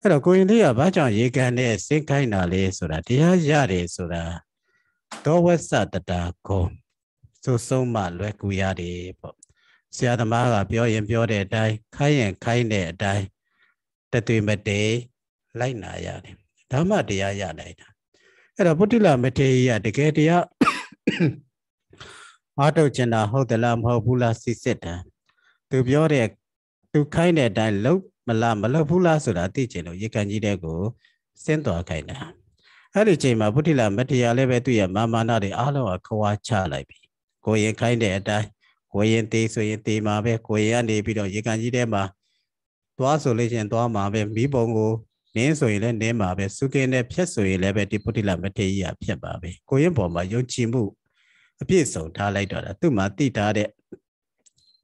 အဲ့တော့ကိုရင်လေးကဘာကြောင့်ရေကန်နဲ့စိတ်ခိုင်းတာလဲဆိုတာတရားရတယ်ဆိုတာဒောဝဆတတာကိုဆိုဆုံးမလွယ်ကူရတယ်ပေါ့ဆရာသမားကပြောရင်ပြောတဲ့အတိုင်းခိုင်းရင်ခိုင်းတဲ့အတိုင်းတသွေမတေလိုက်နာရတယ်ဓမ္မတရားရနိုင်တာအဲ့တော့ဗုဒ္ဓလမထေရတကယ်တရားအားထုတ်ကျင်တာဟုတ်သလားမဟုတ်ဘူးလားစစ်စစ်တာသူပြောတဲ့သူခိုင်းတဲ့အတိုင်းလုပ်မလားမလုပ်ဘူးလားဆိုတာသိချင်လို့ရေကန်ကြီးတဲ့ကိုဆင်းသွားခိုင်းတာအဲ့ဒီချိန်မှာဗုဒ္ဓလာမတရားလည်းပဲသူ့ရဲ့မာမာနတွေအားလုံးကခွာချလိုက်ပြီကိုရင်ခိုင်းတဲ့အတိုင်းကိုရင်သေးဆိုရင်သေးမှာပဲကိုရင်ကနေပြီးတော့ရေကန်ကြီးထဲမှာသွားဆိုလို့ရှင်သွားမှာပဲမိဘုံကိုနင်းဆိုရင်လည်းနင်းမှာပဲစုကင်းတဲ့ဖြက်ဆိုရင်လည်းပဲဒီဗုဒ္ဓလာမထေရကြီးကဖြက်ပါပဲကိုရင်ပေါ်မှာယုံကြည်မှုအပြည့်စုံထားလိုက်တော့တာသူ့မှာတည်ထားတဲ့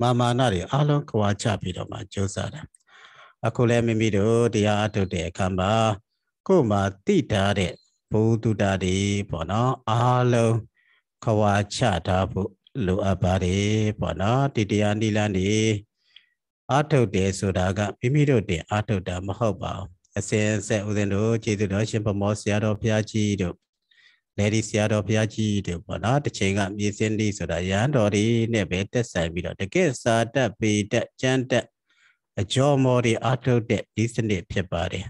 မာမာနတွေအလုံးခွာချပြီးတော့မှကြိုးစားတာအခုလည်းမိမိတို့တရားအထုတ်တဲ့အခါမှာကိုယ်မှာတည်ထားတဲ့ဘုဒ္ဓတာတွေပေါ့နော်အလုံးခွာချထားဖို့လိုအပ်ပါတယ်ပေါ့နော်တတရားနိလန်းနေအထုတ်တယ်ဆိုတာကမိမိတို့တင်အထုတ်တာ မဟုတ်ပါဘူးအစင်ဆက်ဦးဇင်းတို့ကျေးဇူးတော် ရှင်ဗမောဆရာတော်ဘုရားကြီးတို့လေဒီဆရာတော်ဘုရားကြီးတွေပေါ့နော်တစ်ချိန်ကမြေစင်းလေးဆိုတာရဟန်းတော်တွေနဲ့ပဲတက်ဆိုင်ပြီးတော့တကယ်စာတက်ပေတက်ကျမ်းတက်အကျော်မော်တွေအထုတ်တဲ့ဒီစနစ်ဖြစ်ပါတယ်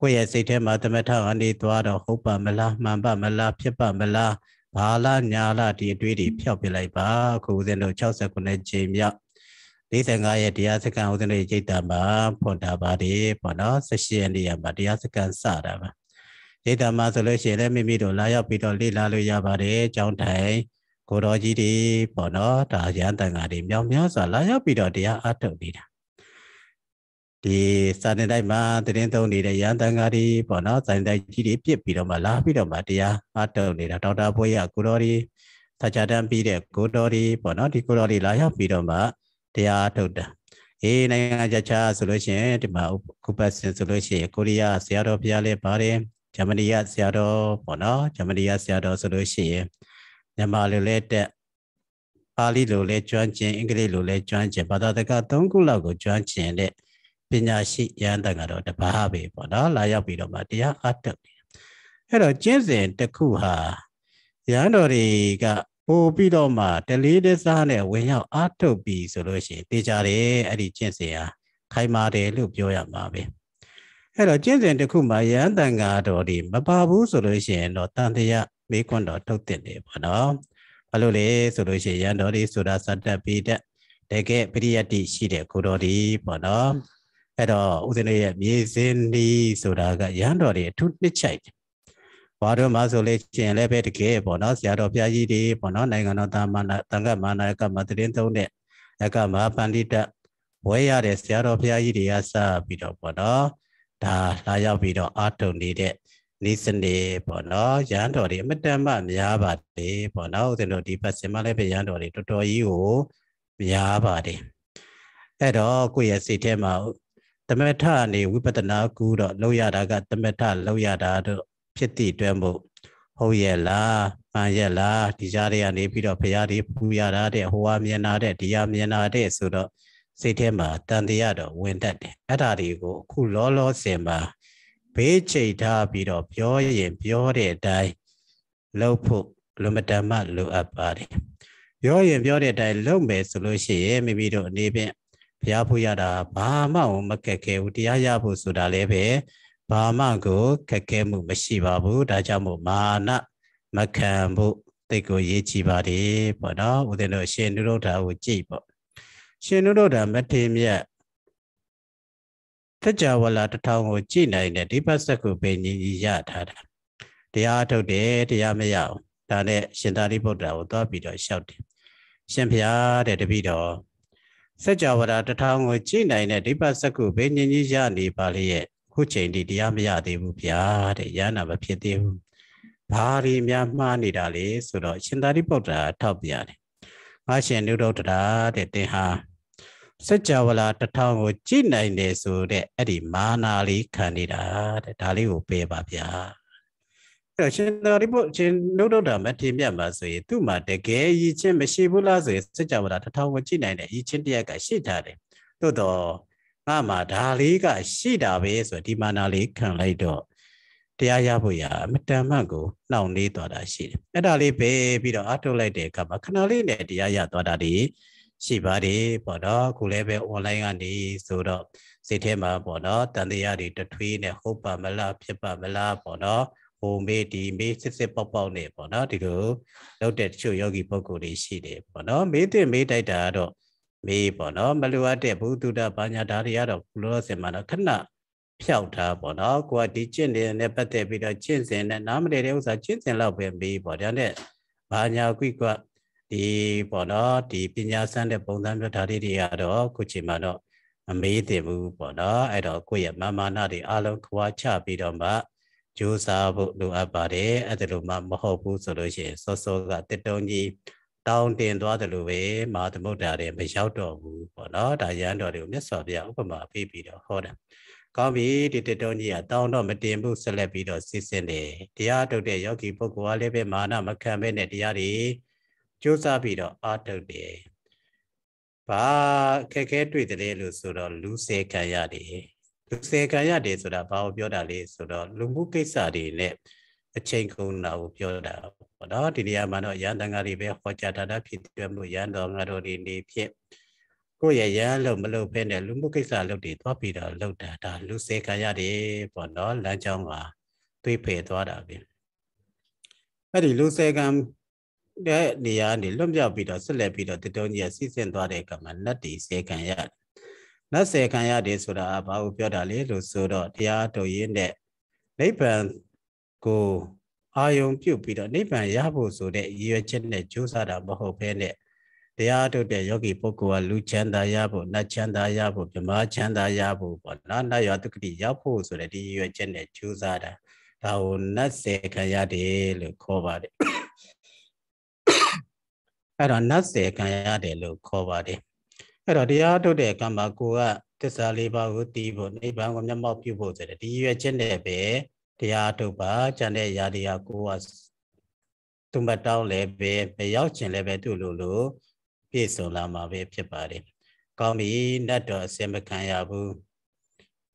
ကိုယ့်ရဲ့စိတ်ထဲမှာသမထအနေသွားတော့ဟုတ်ပါမလားမှန်ပါမလားဖြစ်ပါမလားဘာလားညာလားဒီအတွေးတွေဖျောက်ပြလိုက်ပါခုဦးဇင်းတို့69ချိန်မြောက်45ရက်တရားစကန်ဦးဇင်းတို့ရိတ်တာမှာဖွင့်တာပါတယ်ပေါ့နော်16ရက်နေ့မှာတရားစကန်စတာပါဒေတာမှာဆိုလို့ရှိရင်လည်းမိမိတို့လာရောက်ပြီးတော့လေ့လာလို့ရပါတယ်။ကျောင်းတိုင် ကိုတော်ကြီးတွေပေါ့နော်ဒါရန်တန်ဃာတွေမြောင်မြောင်စွာလာရောက်ပြီးတော့တရားအားထုတ်နေတာဒီစာတင်တိုက်မှာတရင်သုံးနေတဲ့ရန်တန်ဃာတွေပေါ့နော်စာတင်တိုက်ကြီးတွေပြစ်ပြီးတော့မှလာပြီးတော့မှတရားအားထုတ်နေတာဒေါက်တာဘွေရကိုတော်တွေသာချတန်းပြီးတဲ့ကိုတော်တွေပေါ့နော်ဒီကိုတော်တွေလာရောက်ပြီးတော့မှတရားအားထုတ်တာအေးနိုင်ငံခြားခြားဆိုလို့ရှိရင်ဒီမှာခုပတ်စင်ဆိုလို့ရှိရင်ကိုရီးယားဆရာတော်ဘုရားလည်းပါတယ်ဂျမနီကဆရာတော်ပေါ့နော်ဂျမနီကဆရာတော်ဆိုလို့ရှိရင်မြန်မာလိုလဲတက်ပါဠိလိုလဲကျွမ်းကျင်အင်္ဂလိပ်လိုလဲကျွမ်းကျင်ဘာသာတကသုံးခုလောက်ကိုကျွမ်းကျင်တဲ့ပညာရှိရဟန်းတန်ကတော့တပါးပဲပေါ့နော်လာရောက်ပြီးတော့မှတရားအထုတ်တယ်အဲ့တော့ကျင့်စဉ်တစ်ခုဟာရဟန်းတော်တွေကပို့ပြီးတော့မှတလေးတစားနဲ့ဝင်ရောက်အထုတ်ပြီးဆိုလို့ရှိရင်တေချာတယ်အဲ့ဒီကျင့်စဉ်ဟာခိုင်မာတယ်လို့ပြောရမှာပဲ။အဲ့တော့ကျင့်စဉ်တစ်ခုမှာယဟန်တန်ဃာတော်ဒီမပါဘူးဆိုလို့ရှိရင်တော့တန်တရားမေးခွန်းတော်ထုတ်တဲ့နေပါတော့ဘာလို့လဲဆိုလို့ရှိရင်ယဟန်တော်ဒီဆိုတာစတ္တပိတတကယ်ပရိယတ္တိရှိတဲ့ကိုတော်ဒီပေါ့နော်အဲ့တော့ဦးဇင်းရဲ့မြေစင်းဒီဆိုတာကယဟန်တော်ဒီအထုနှစ်ချိုက်တယ်ဘာတို့မှဆိုလို့ရှိရင်လည်းပဲတကယ်ပေါ့နော်ဆရာတော်ဘုရားကြီးတွေပေါ့နော်နိုင်ငံတော်တာမနာတန်ခမာနာကမသတင်းသုံးတဲ့အကမဟာပန္တိတဝဲရတဲ့ဆရာတော်ဘုရားကြီးတွေကစပြီးတော့ပေါ့နော်ဒါလာရောက်ပြီးတော့အာထုံနေတဲ့နေစနေပေါ့နော်ရဟန်းတော်တွေအမတန်မှများပါတယ်ပေါ့နော်ဦးဇင်းတို့ဒီပတ်စင်မလည်းပဲရဟန်းတော်တွေတော်တော်ကြီးကိုများပါတယ်အဲ့တော့ကိုယ့်ရဲ့စိတ်ထဲမှာသမထအနေဝိပဿနာကူတော့လောက်ရတာက သမထလောက်ရတာတို့ဖြစ်တည်တွဲမှု ဟုတ်ရဲ့လားမှန်ရဲ့လားဒီကြားတွေကနေပြီးတော့ဖရာတွေဖူးရတာတဲ့ဟိုဟာမြင်တာတဲ့ဒီဟာမြင်တာတဲ့ဆိုတော့စိတ်ထဲမှာတန်တရားတော့ဝင်တတ်တယ်အဲ့ဒါတွေကိုအခုလောလောဆယ်မှာဘေးချိန်ထားပြီးတော့ပြောရင်ပြောတဲ့အတိုင်းလုပ်ဖို့လူမတမလိုအပ်ပါတယ်ပြောရင်ပြောတဲ့အတိုင်းလုပ်မယ်ဆိုလို့ရှိရင်မိမိတို့အနေဖြင့်ဘုရားဖို့ရတာဘာမှမခက်ခဲဘူးတရားရဖို့ဆိုတာလည်းပဲဘာမှကို ခက်ခဲမှုမရှိပါဘူးဒါကြောင့်မို့မာနမခံဖို့တိတ်ကိုရေးကြည့်ပါတယ်ပေါ့နော်ဦးဇင်းတို့ရှင်နုရုဒ္ဓါကိုကြည့်ပေါ့ရှင်နုဒ္ဒမထေမြတ်ထကြဝလာတထောင်ကိုကြည်နိုင်တယ်ဒီပတ်ဆက်ကိုပင်ကြီးရထားတာတရားထုတ်တယ်တရားမရအောင်ဒါနဲ့ရှင်သာရိပုတ္တရာကိုသွားပြီးတော့လျှောက်တယ်ရှင်ဖျားတဲ့တပည့်တော်စကြဝဠာတထောင်ကိုကြည်နိုင်တဲ့ဒီပတ်ဆက်ကိုပင်ကြီးရနေပါလေရဲ့ခုချိန်ဒီတရားမရသေးဘူးဗျာတဲ့ရဟနာမဖြစ်သေးဘူးဘာရီများမှားနေတာလေဆိုတော့ရှင်သာရိပုတ္တရာထောက်ပြတယ်ငါရှင်နုဒ္ဒတရာတဲ့သင်ဟာစัจ java လာတထောင်ကိုကြည်နိုင်တယ်ဆိုတဲ့အဲ့ဒီမာနာလေးခံနေတာတဲ့ဒါလေးကိုပေးပါဗျာအဲ့တော့ရှင်သာရိပုတ္တရှင်နုဒ္ဒတာမထေမြတ်မှာဆိုရင်သူ့မှာတကယ်ရည်ချင်းမရှိဘူးလားဆိုရင်စัจ java လာတထောင်ကိုကြည်နိုင်တဲ့ရည်ချင်းတရားကရှိထားတယ်သို့တော့ငါမှာဒါလေးကရှိတာပဲဆိုဒီမာနာလေးခံလိုက်တော့တရားရဖို့ရအမတန်မှကိုနှောင့်နှေးသွားတာရှိတယ်အဲ့ဒါလေးပဲပြီးတော့အထုတ်လိုက်တဲ့အခါမှာခဏလေးနဲ့တရားရသွားတာတွေရှိပါတယ်ပေါ့နော်ခုလည်းပဲ online ကနေဆိုတော့စိတ်ထဲမှာပေါ့နော်တန်တရားတွေတထွေးနဲ့ဟုတ်ပါမလားဖြစ်ပါမလားပေါ့နော်ဟိုမေးဒီမေးစစ်စစ်ပေါက်ပေါက်နေပေါ့နော်ဒီလိုလောက်တဲ့တချို့ယောဂီပုဂ္ဂိုလ်တွေရှိတယ်ပေါ့နော်မေးတဲ့မေးတိုက်တာကတော့မေးပေါ့နော်မလိုအပ်တဲ့ဘုသူတ္တဘာညာဒါတွေကတော့ဘုလိုစင်မှာတော့ခဏဖြောက်တာပေါ့နော်ကိုကဒီကျင့်တယ်နဲ့ပတ်သက်ပြီးတော့ကျင့်စဉ်နဲ့နားမလည်တဲ့ဥစ္စာကျင့်စဉ်လောက်ပဲမေးပေါ့ဒါနဲ့ဘာညာကွိကွာဒီပေါ့နော်ဒီပညာဆန်းတဲ့ပုံစံမျိုးဓာတ်တွေကတော့ခုချိန်မှာတော့မမေးသင့်ဘူးပေါ့နော်အဲ့တော့ကိုယ့်ရဲ့မာမာနတွေအလုံးခွာချပြီးတော့မှကြိုးစားဖို့လိုအပ်ပါတယ်အဲ့ဒါလို့မှမဟုတ်ဘူးဆိုလို့ရှိရင်စောစောကတစ်တုံးကြီးတောင်းတင်သွားတယ်လို့ပဲမာသမုဒ္ဒရာတွေမရောက်တော့ဘူးပေါ့နော်ဒါရန်တော်တွေကိုမြတ်စွာဘုရားဥပမာပေးပြီးတော့ဟောတာကောင်းပြီဒီတစ်တုံးကြီးကတောင်းတော့မတင်ဘူးဆက်လက်ပြီးတော့စစ်စစ်နေတရားထုတ်တဲ့ယောဂီပုဂ္ဂိုလ်ကလည်းပဲမာနမခံဘဲနဲ့တရားတွေကြိုးစားပြီးတော့အားထုတ်တယ်။ဘာခက်ခဲတွေ့တယ်လို့ဆိုတော့လူစေခံရတယ်။လူစေခံရတယ်ဆိုတာဘာကိုပြောတာလဲဆိုတော့လူမှုကိစ္စတွေနဲ့အချိန်ကုန်တာကိုပြောတာပေါ့နော်ဒီနေရာမှာတော့ရဟန်းတန်ဃာတွေပဲဟောကြားတာတာဖြစ်တယ်မို့ရဟန်းတော်ငါတို့တွေနေဖြစ်ကိုယ့်ရဲ့ရဟန်းလို့မလုပ်ဖဲနဲ့လူမှုကိစ္စလုပ်တွေသွားပြီးတော့လုပ်တာဒါလူစေခံရတယ်ပေါ့နော်လမ်းကြောင်းကသွေးဖယ်သွားတာပဲအဲ့ဒီလူစေခံတဲ့နေရာကနေလွတ်မြောက်ပြီးတော့ဆက်လက်ပြီးတော့တတုံးကြီးကစီးဆင်းသွားတဲ့အခါမှာနတ်တီစေခံရတယ်။နတ်စေခံရတယ်ဆိုတာကဘာကိုပြောတာလဲလို့ဆိုတော့တရားတော်ရင်းနဲ့နိဗ္ဗာန်ကိုအာယုံပြုတ်ပြီးတော့နိဗ္ဗာန်ရဖို့ဆိုတဲ့ရည်ရွယ်ချက်နဲ့ကြိုးစားတာမဟုတ်ဘဲနဲ့တရားထုတ်တဲ့ယောဂီပုဂ္ဂိုလ်ကလူချမ်းသာရဖို့နတ်ချမ်းသာရဖို့ဗြဟ္မာချမ်းသာရဖို့ပေါ့နော်နတ်ရောတက္ကတိရောက်ဖို့ဆိုတဲ့ဒီရည်ရွယ်ချက်နဲ့ကြိုးစားတာဒါကိုနတ်စေခံရတယ်လို့ခေါ်ပါတယ်။အဲ့တော့နတ်ဆယ်ကံရတယ်လို့ခေါ်ပါတယ်အဲ့တော့တရားထုတ်တဲ့ကံမှာကိုကသစ္စာလေးပါးကိုသိဖို့နိဗ္ဗာန်ကိုမျက်မှောက်ပြုဖို့ဆိုတဲ့ဒီရွယ်ချက်နဲ့ပဲတရားထုတ်ပါကျန်တဲ့ရာတရားကိုကသူမတောင်းလည်းပဲမရောက်ခြင်းလည်းပဲသူ့လိုလိုပြည့်စုံလာမှာပဲဖြစ်ပါတယ်ကောင်းပြီနတ်တော်အစင်မခံရဘူး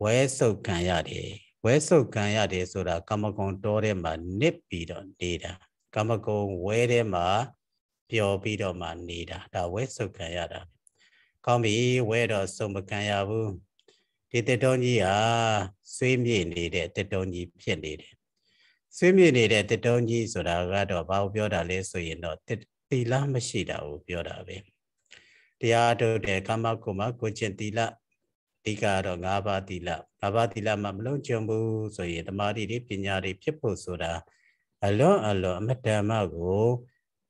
ဝဲဆုပ်ခံရတယ်ဝဲဆုပ်ခံရတယ်ဆိုတာကမ္မဂုဏ်တော်ထဲမှာနစ်ပြီးတော့နေတာကမ္မဂုဏ်ဝဲထဲမှာပျော်ပြီးတော့မှနေတာဒါဝဲစုပ်ခံရတာကောင်းပြီဝဲတော့စုံမခံရဘူးဒီတက်တုံးကြီးဟာဆွေးမြေ့နေတဲ့တက်တုံးကြီးဖြစ်နေတယ်ဆွေးမြေ့နေတဲ့တက်တုံးကြီးဆိုတာကတော့ဘာကိုပြောတာလဲဆိုရင်တော့တိလမရှိတာကိုပြောတာပဲတရားထုတ်တဲ့ကာမကုမကိုကျင့်တိလအဓိကတော့၅ပါးတိလ၅ပါးတိလမှမလုံးကျုံဘူးဆိုရင်တမာတိတွေပညာတွေဖြစ်ဖို့ဆိုတာအလွန်အလွန်အမတ္တမကို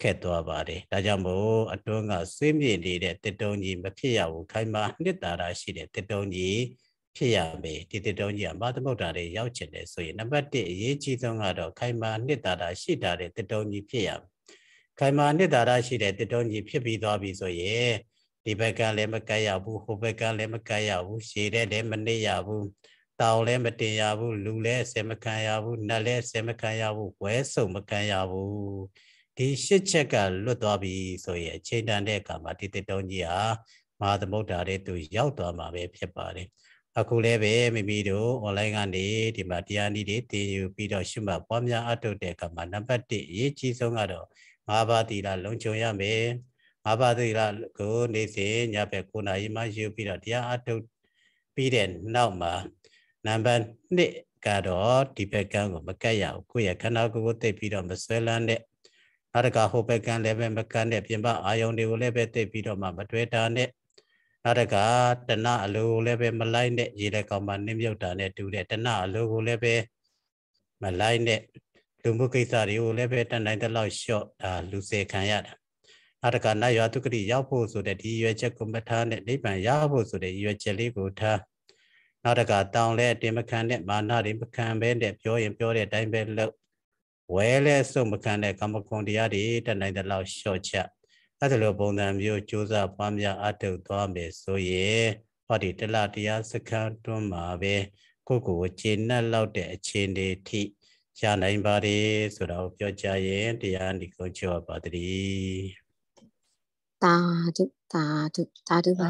ခက်သွားပါတယ်ဒါကြောင့်မို့အတွန်းကဆွေးမြေ့နေတဲ့တစ်တုံးကြီးမဖြစ်ရဘူးခိုင်မာနှစ်သာရရှိတဲ့တစ်တုံးကြီးဖြစ်ရမယ်ဒီတစ်တုံးကြီးကမာသမုဒ္ဒရာတွေရောက်ချင်တယ်ဆိုရင်နံပါတ်1အရေးကြီးဆုံးကတော့ခိုင်မာနှစ်သာရရှိတာတဲ့တစ်တုံးကြီးဖြစ်ရမယ်ခိုင်မာနှစ်သာရရှိတဲ့တစ်တုံးကြီးဖြစ်ပြီးသွားပြီဆိုရင်ဒီဘက်ကလည်းမကတ်ရဘူးဟိုဘက်ကလည်းမကတ်ရဘူးရှည်တဲ့လည်းမနစ်ရဘူးတောင်လည်းမတင်ရဘူးလူလည်းအစင်မခံရဘူးနတ်လည်းအစင်မခံရဘူးဝဲဆုံမခံရဘူးဒီရှစ်ချက်ကလွတ်သွားပြီဆိုရင်အချိန်တန်တဲ့အခါမှာဒီတစ်တုံးကြီးဟာမဟာသမုဒ္ဒရာတဲ့သူရောက်သွားမှာပဲဖြစ်ပါတယ်အခုလည်းပဲမိမိတို့ online ကနေဒီမှာတရားနည်းတွေသင်ယူပြီးတော့ရှုမှတ်ပွားများအထုတ်တဲ့အခါမှာနံပါတ်1အရေးကြီးဆုံးကတော့၅ပါးသီလလုံခြုံရမယ်၅ပါးသီလကိုနေ့စဉ်ညဘက်9နာရီမှယူပြီးတော့တရားအထုတ်ပြီးတဲ့နောက်မှာနံပါတ်2ကတော့ဒီဘက်ကန်းကိုမကတ်ရဘူးကိုယ့်ရဲ့ခန္ဓာကိုယ်ကိုသိပ်ပြီးတော့မဆွဲလန်းတဲ့နောက်တကဟိုဘက်ကန်းလည်းပဲမကန်းတဲ့ပြင်ပအာယုံတွေကိုလည်းပဲတိတ်ပြီးတော့မှမတွေ့တာနဲ့နောက်တကတဏအလိုကိုလည်းပဲမလိုက်နဲ့ရေလက်ကောင်မှနင်းမြုပ်တာနဲ့တူတဲ့တဏအလိုကိုလည်းပဲမလိုက်နဲ့လူမှုကိစ္စတွေကိုလည်းပဲတန်တိုင်းတလောက်လျှော့ဒါလူစေခံရတာနောက်တကနတ်ရွာသူကတိရောက်ဖို့ဆိုတဲ့ဒီရွယ်ချက်ကိုမထားနဲ့နိဗ္ဗာန်ရဖို့ဆိုတဲ့ရွယ်ချက်လေးကိုထားနောက်တကတောင်းလဲအတင်မခံနဲ့မာနတွေမခံပဲနဲ့ပြောရင်ပြောတဲ့အတိုင်းပဲလုပ်ဝဲလဲစုံမခံတဲ့ကမ္မကွန်တရားတွေတက်နိုင်တဲ့လောက်လျှော့ချအဲ့လိုပုံစံမျိုးကြိုးစားပွားများအထုတ်သွားမယ်ဆိုရင်ဟောဒီတလတရားစခန်းတွန်းမှာပဲကိုကိုကိုခြေနဲ့လောက်တဲ့အခြေအနေထိရနိုင်ပါ रे ဆိုတော့ပြောကြရင်တရားဒီကိုကြောပါတည်းသာဓုသာဓုသာဓုပါ